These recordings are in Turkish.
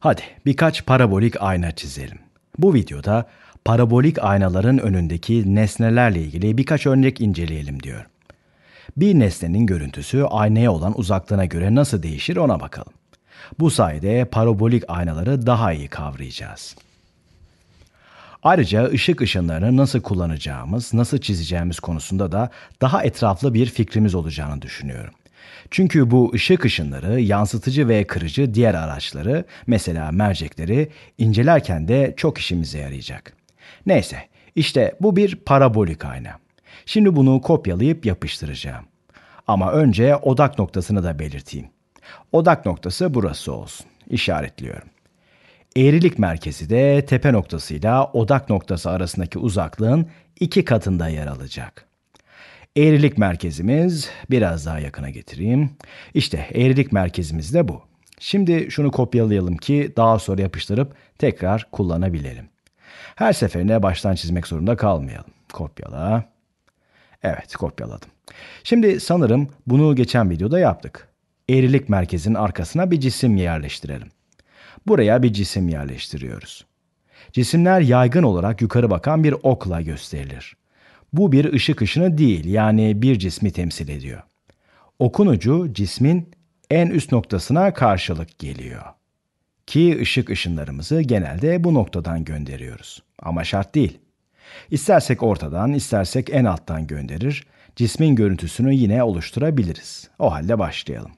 Hadi birkaç parabolik ayna çizelim. Bu videoda parabolik aynaların önündeki nesnelerle ilgili birkaç örnek inceleyelim diyor. Bir nesnenin görüntüsü aynaya olan uzaklığına göre nasıl değişir ona bakalım. Bu sayede parabolik aynaları daha iyi kavrayacağız. Ayrıca ışık ışınlarını nasıl kullanacağımız, nasıl çizeceğimiz konusunda da daha etraflı bir fikrimiz olacağını düşünüyorum. Çünkü bu ışık ışınları yansıtıcı ve kırıcı diğer araçları, mesela mercekleri incelerken de çok işimize yarayacak. Neyse, işte bu bir parabolik ayna. Şimdi bunu kopyalayıp yapıştıracağım. Ama önce odak noktasını da belirteyim. Odak noktası burası olsun. İşaretliyorum. Eğrilik merkezi de tepe noktasıyla odak noktası arasındaki uzaklığın iki katında yer alacak. Eğrilik merkezimiz biraz daha yakına getireyim. İşte eğrilik merkezimiz de bu. Şimdi şunu kopyalayalım ki daha sonra yapıştırıp tekrar kullanabilelim. Her seferinde baştan çizmek zorunda kalmayalım. Kopyala. Evet kopyaladım. Şimdi sanırım bunu geçen videoda yaptık. Eğrilik merkezinin arkasına bir cisim yerleştirelim. Buraya bir cisim yerleştiriyoruz. Cisimler yaygın olarak yukarı bakan bir okla gösterilir. Bu bir ışık ışını değil yani bir cismi temsil ediyor. Okun ucu cismin en üst noktasına karşılık geliyor. Ki ışık ışınlarımızı genelde bu noktadan gönderiyoruz. Ama şart değil. İstersek ortadan, istersek en alttan gönderir, cismin görüntüsünü yine oluşturabiliriz. O halde başlayalım.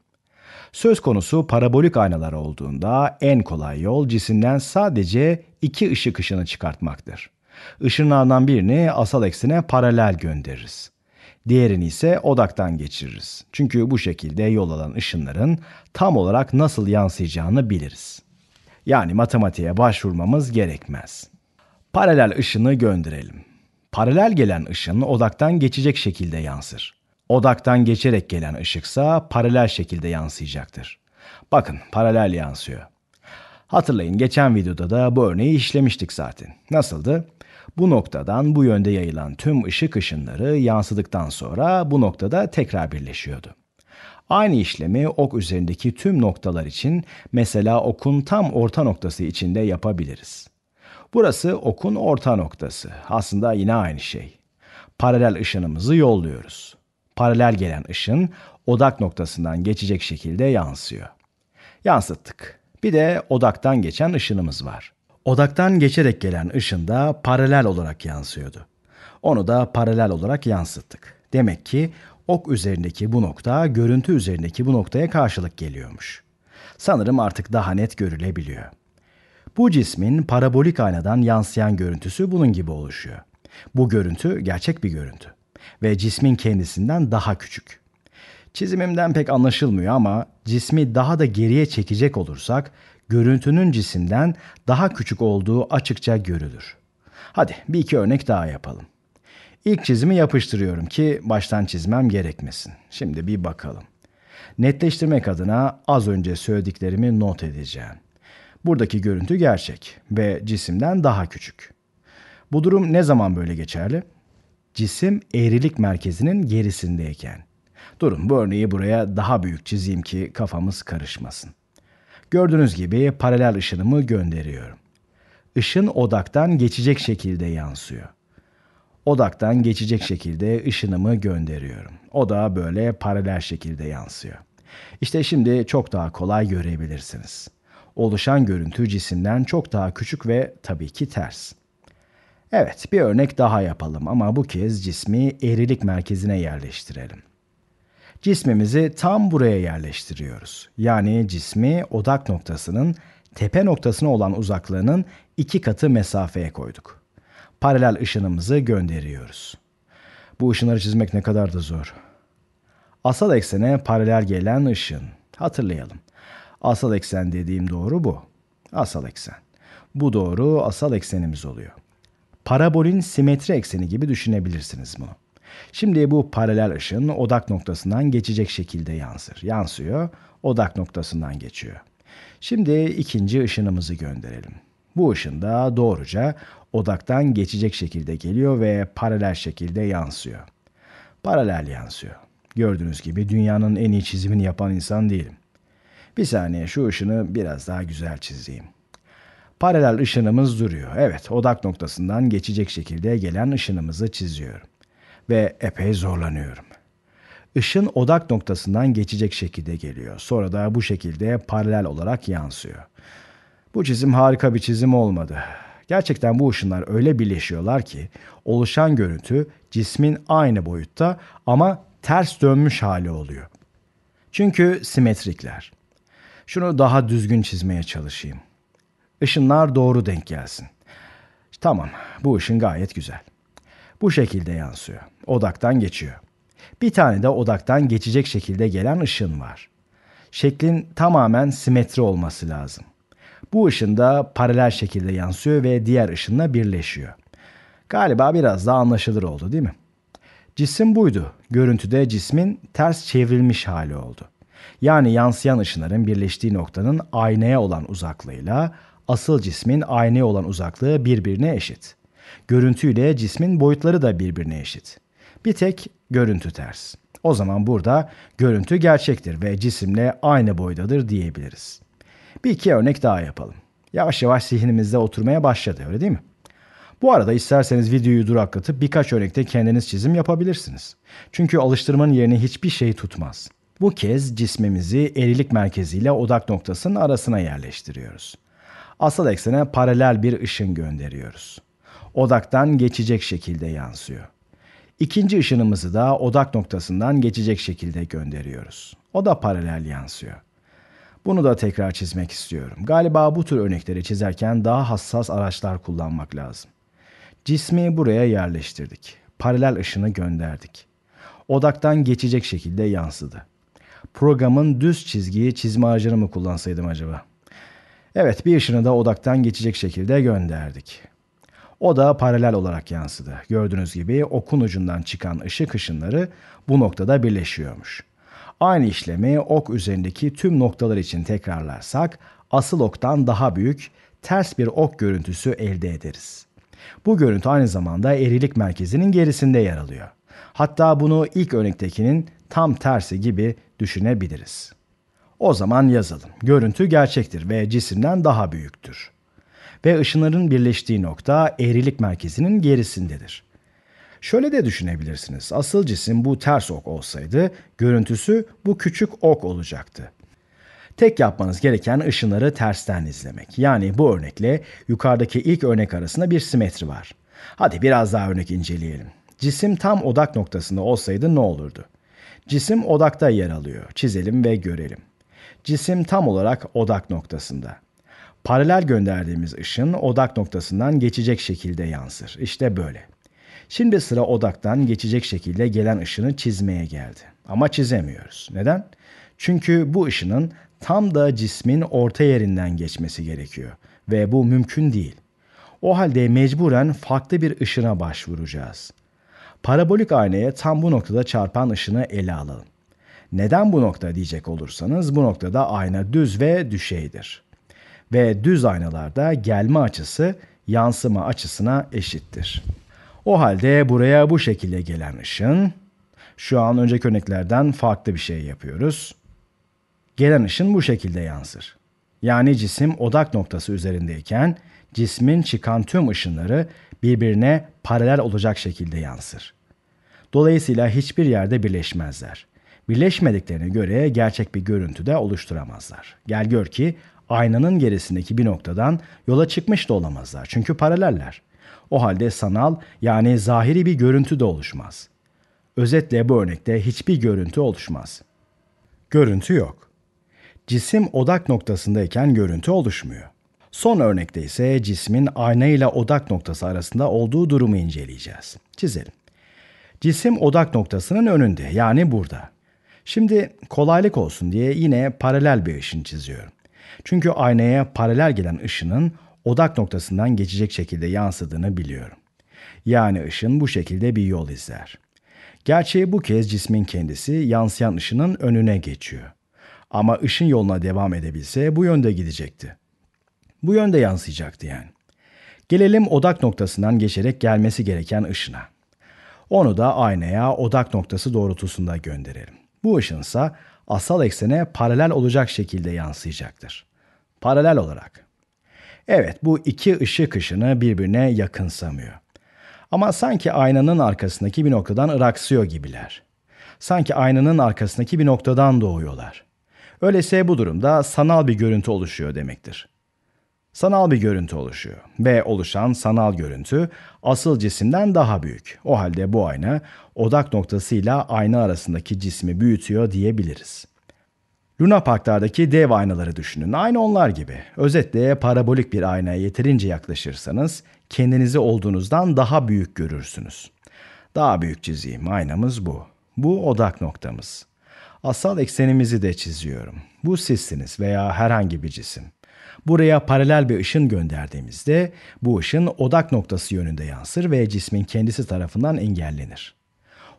Söz konusu parabolik aynalar olduğunda en kolay yol cisimden sadece iki ışık ışını çıkartmaktır. Işınlardan birini asal eksine paralel göndeririz. Diğerini ise odaktan geçiririz. Çünkü bu şekilde yol alan ışınların tam olarak nasıl yansıyacağını biliriz. Yani matematiğe başvurmamız gerekmez. Paralel ışını gönderelim. Paralel gelen ışın odaktan geçecek şekilde yansır. Odaktan geçerek gelen ışıksa paralel şekilde yansıyacaktır. Bakın paralel yansıyor. Hatırlayın geçen videoda da bu örneği işlemiştik zaten. Nasıldı? Bu noktadan bu yönde yayılan tüm ışık ışınları yansıdıktan sonra bu noktada tekrar birleşiyordu. Aynı işlemi ok üzerindeki tüm noktalar için mesela okun tam orta noktası içinde yapabiliriz. Burası okun orta noktası. Aslında yine aynı şey. Paralel ışınımızı yolluyoruz. Paralel gelen ışın odak noktasından geçecek şekilde yansıyor. Yansıttık. Bir de odaktan geçen ışınımız var. Odaktan geçerek gelen ışında paralel olarak yansıyordu. Onu da paralel olarak yansıttık. Demek ki ok üzerindeki bu nokta görüntü üzerindeki bu noktaya karşılık geliyormuş. Sanırım artık daha net görülebiliyor. Bu cismin parabolik aynadan yansıyan görüntüsü bunun gibi oluşuyor. Bu görüntü gerçek bir görüntü ve cismin kendisinden daha küçük. Çizimimden pek anlaşılmıyor ama cismi daha da geriye çekecek olursak görüntünün cisimden daha küçük olduğu açıkça görülür. Hadi bir iki örnek daha yapalım. İlk çizimi yapıştırıyorum ki baştan çizmem gerekmesin. Şimdi bir bakalım. Netleştirmek adına az önce söylediklerimi not edeceğim. Buradaki görüntü gerçek ve cisimden daha küçük. Bu durum ne zaman böyle geçerli? Cisim eğrilik merkezinin gerisindeyken. Durun bu örneği buraya daha büyük çizeyim ki kafamız karışmasın. Gördüğünüz gibi paralel ışınımı gönderiyorum. Işın odaktan geçecek şekilde yansıyor. Odaktan geçecek şekilde ışınımı gönderiyorum. O da böyle paralel şekilde yansıyor. İşte şimdi çok daha kolay görebilirsiniz. Oluşan görüntü cisimden çok daha küçük ve tabii ki ters. Evet, bir örnek daha yapalım ama bu kez cismi erilik merkezine yerleştirelim cismimizi tam buraya yerleştiriyoruz. Yani cismi odak noktasının tepe noktasına olan uzaklığının iki katı mesafeye koyduk. Paralel ışınımızı gönderiyoruz. Bu ışınları çizmek ne kadar da zor. Asal eksene paralel gelen ışın. Hatırlayalım. Asal eksen dediğim doğru bu. Asal eksen. Bu doğru asal eksenimiz oluyor. Parabolün simetri ekseni gibi düşünebilirsiniz bunu. Şimdi bu paralel ışın odak noktasından geçecek şekilde yansır. Yansıyor, odak noktasından geçiyor. Şimdi ikinci ışınımızı gönderelim. Bu ışın da doğruca odaktan geçecek şekilde geliyor ve paralel şekilde yansıyor. Paralel yansıyor. Gördüğünüz gibi dünyanın en iyi çizimini yapan insan değilim. Bir saniye şu ışını biraz daha güzel çizeyim. Paralel ışınımız duruyor. Evet, odak noktasından geçecek şekilde gelen ışınımızı çiziyorum ve epey zorlanıyorum. Işın odak noktasından geçecek şekilde geliyor. Sonra da bu şekilde paralel olarak yansıyor. Bu çizim harika bir çizim olmadı. Gerçekten bu ışınlar öyle birleşiyorlar ki oluşan görüntü cismin aynı boyutta ama ters dönmüş hali oluyor. Çünkü simetrikler. Şunu daha düzgün çizmeye çalışayım. Işınlar doğru denk gelsin. Tamam, bu ışın gayet güzel bu şekilde yansıyor. Odaktan geçiyor. Bir tane de odaktan geçecek şekilde gelen ışın var. Şeklin tamamen simetri olması lazım. Bu ışın da paralel şekilde yansıyor ve diğer ışınla birleşiyor. Galiba biraz daha anlaşılır oldu değil mi? Cisim buydu. Görüntüde cismin ters çevrilmiş hali oldu. Yani yansıyan ışınların birleştiği noktanın aynaya olan uzaklığıyla asıl cismin aynaya olan uzaklığı birbirine eşit. Görüntüyle cismin boyutları da birbirine eşit. Bir tek görüntü ters. O zaman burada görüntü gerçektir ve cisimle aynı boydadır diyebiliriz. Bir iki örnek daha yapalım. Yavaş yavaş zihnimizde oturmaya başladı öyle değil mi? Bu arada isterseniz videoyu duraklatıp birkaç örnekte kendiniz çizim yapabilirsiniz. Çünkü alıştırmanın yerine hiçbir şey tutmaz. Bu kez cismimizi erilik merkeziyle odak noktasının arasına yerleştiriyoruz. Asal eksene paralel bir ışın gönderiyoruz odaktan geçecek şekilde yansıyor. İkinci ışınımızı da odak noktasından geçecek şekilde gönderiyoruz. O da paralel yansıyor. Bunu da tekrar çizmek istiyorum. Galiba bu tür örnekleri çizerken daha hassas araçlar kullanmak lazım. Cismi buraya yerleştirdik. Paralel ışını gönderdik. Odaktan geçecek şekilde yansıdı. Programın düz çizgiyi çizme aracını mı kullansaydım acaba? Evet bir ışını da odaktan geçecek şekilde gönderdik. O da paralel olarak yansıdı. Gördüğünüz gibi okun ucundan çıkan ışık ışınları bu noktada birleşiyormuş. Aynı işlemi ok üzerindeki tüm noktalar için tekrarlarsak asıl oktan daha büyük ters bir ok görüntüsü elde ederiz. Bu görüntü aynı zamanda erilik merkezinin gerisinde yer alıyor. Hatta bunu ilk örnektekinin tam tersi gibi düşünebiliriz. O zaman yazalım. Görüntü gerçektir ve cisimden daha büyüktür ve ışınların birleştiği nokta eğrilik merkezinin gerisindedir. Şöyle de düşünebilirsiniz. Asıl cisim bu ters ok olsaydı görüntüsü bu küçük ok olacaktı. Tek yapmanız gereken ışınları tersten izlemek. Yani bu örnekle yukarıdaki ilk örnek arasında bir simetri var. Hadi biraz daha örnek inceleyelim. Cisim tam odak noktasında olsaydı ne olurdu? Cisim odakta yer alıyor. Çizelim ve görelim. Cisim tam olarak odak noktasında paralel gönderdiğimiz ışın odak noktasından geçecek şekilde yansır. İşte böyle. Şimdi sıra odaktan geçecek şekilde gelen ışını çizmeye geldi. Ama çizemiyoruz. Neden? Çünkü bu ışının tam da cismin orta yerinden geçmesi gerekiyor ve bu mümkün değil. O halde mecburen farklı bir ışına başvuracağız. Parabolik aynaya tam bu noktada çarpan ışını ele alalım. Neden bu nokta diyecek olursanız bu noktada ayna düz ve düşeydir ve düz aynalarda gelme açısı yansıma açısına eşittir. O halde buraya bu şekilde gelen ışın, şu an önceki örneklerden farklı bir şey yapıyoruz. Gelen ışın bu şekilde yansır. Yani cisim odak noktası üzerindeyken cismin çıkan tüm ışınları birbirine paralel olacak şekilde yansır. Dolayısıyla hiçbir yerde birleşmezler. Birleşmediklerine göre gerçek bir görüntü de oluşturamazlar. Gel gör ki aynanın gerisindeki bir noktadan yola çıkmış da olamazlar çünkü paraleller. O halde sanal yani zahiri bir görüntü de oluşmaz. Özetle bu örnekte hiçbir görüntü oluşmaz. Görüntü yok. Cisim odak noktasındayken görüntü oluşmuyor. Son örnekte ise cismin ayna ile odak noktası arasında olduğu durumu inceleyeceğiz. Çizelim. Cisim odak noktasının önünde yani burada. Şimdi kolaylık olsun diye yine paralel bir ışın çiziyorum. Çünkü aynaya paralel gelen ışının odak noktasından geçecek şekilde yansıdığını biliyorum. Yani ışın bu şekilde bir yol izler. Gerçeği bu kez cismin kendisi yansıyan ışının önüne geçiyor. Ama ışın yoluna devam edebilse bu yönde gidecekti. Bu yönde yansıyacaktı yani. Gelelim odak noktasından geçerek gelmesi gereken ışına. Onu da aynaya odak noktası doğrultusunda gönderelim. Bu ışınsa asal eksene paralel olacak şekilde yansıyacaktır. Paralel olarak. Evet bu iki ışık ışını birbirine yakınsamıyor. Ama sanki aynanın arkasındaki bir noktadan ıraksıyor gibiler. Sanki aynanın arkasındaki bir noktadan doğuyorlar. Öyleyse bu durumda sanal bir görüntü oluşuyor demektir. Sanal bir görüntü oluşuyor ve oluşan sanal görüntü asıl cisimden daha büyük. O halde bu ayna odak noktasıyla ayna arasındaki cismi büyütüyor diyebiliriz. Luna Parklardaki dev aynaları düşünün. Aynı onlar gibi. Özetle parabolik bir aynaya yeterince yaklaşırsanız kendinizi olduğunuzdan daha büyük görürsünüz. Daha büyük çizeyim. Aynamız bu. Bu odak noktamız. Asal eksenimizi de çiziyorum. Bu sizsiniz veya herhangi bir cisim. Buraya paralel bir ışın gönderdiğimizde bu ışın odak noktası yönünde yansır ve cismin kendisi tarafından engellenir.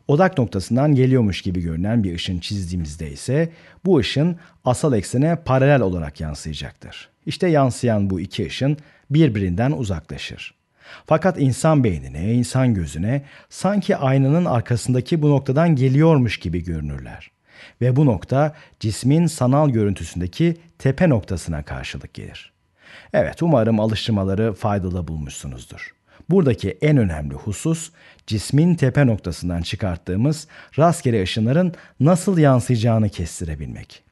Odak noktasından geliyormuş gibi görünen bir ışın çizdiğimizde ise bu ışın asal eksene paralel olarak yansıyacaktır. İşte yansıyan bu iki ışın birbirinden uzaklaşır. Fakat insan beynine, insan gözüne sanki aynanın arkasındaki bu noktadan geliyormuş gibi görünürler ve bu nokta cismin sanal görüntüsündeki tepe noktasına karşılık gelir. Evet umarım alıştırmaları faydalı bulmuşsunuzdur. Buradaki en önemli husus cismin tepe noktasından çıkarttığımız rastgele ışınların nasıl yansıyacağını kestirebilmek.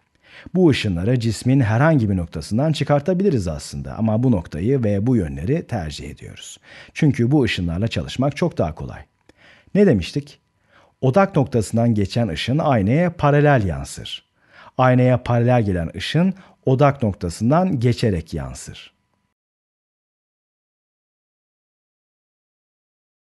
Bu ışınları cismin herhangi bir noktasından çıkartabiliriz aslında ama bu noktayı ve bu yönleri tercih ediyoruz. Çünkü bu ışınlarla çalışmak çok daha kolay. Ne demiştik? odak noktasından geçen ışın aynaya paralel yansır. Aynaya paralel gelen ışın odak noktasından geçerek yansır.